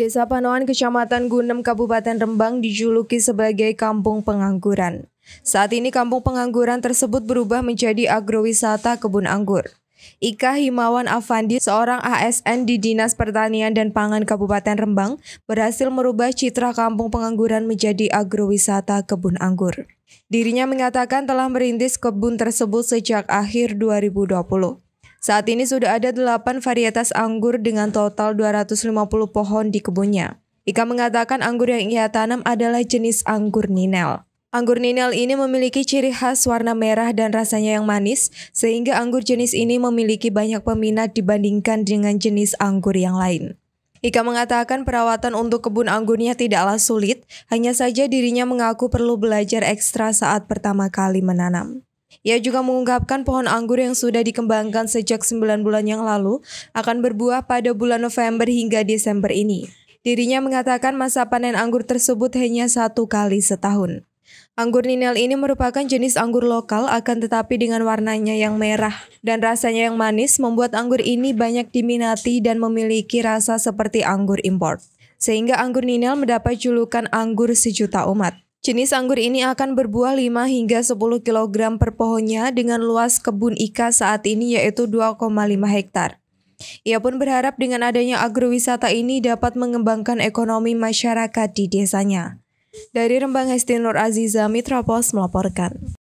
Desa Panoan Kecamatan Gunem Kabupaten Rembang dijuluki sebagai kampung pengangguran. Saat ini kampung pengangguran tersebut berubah menjadi agrowisata kebun anggur. Ika Himawan Afandi, seorang ASN di Dinas Pertanian dan Pangan Kabupaten Rembang, berhasil merubah citra kampung pengangguran menjadi agrowisata kebun anggur. Dirinya mengatakan telah merintis kebun tersebut sejak akhir 2020. Saat ini sudah ada 8 varietas anggur dengan total 250 pohon di kebunnya. Ika mengatakan anggur yang ia tanam adalah jenis anggur Ninel. Anggur Ninel ini memiliki ciri khas warna merah dan rasanya yang manis, sehingga anggur jenis ini memiliki banyak peminat dibandingkan dengan jenis anggur yang lain. Ika mengatakan perawatan untuk kebun anggurnya tidaklah sulit, hanya saja dirinya mengaku perlu belajar ekstra saat pertama kali menanam. Ia juga mengungkapkan pohon anggur yang sudah dikembangkan sejak 9 bulan yang lalu akan berbuah pada bulan November hingga Desember ini. Dirinya mengatakan masa panen anggur tersebut hanya satu kali setahun. Anggur Ninel ini merupakan jenis anggur lokal akan tetapi dengan warnanya yang merah dan rasanya yang manis membuat anggur ini banyak diminati dan memiliki rasa seperti anggur import. Sehingga anggur Ninel mendapat julukan anggur sejuta umat. Jenis anggur ini akan berbuah 5 hingga 10 kg per pohonnya dengan luas kebun Ika saat ini yaitu 2,5 hektar. Ia pun berharap dengan adanya agrowisata ini dapat mengembangkan ekonomi masyarakat di desanya. Dari Rembang Hestinur Nur Aziza Mitropos melaporkan.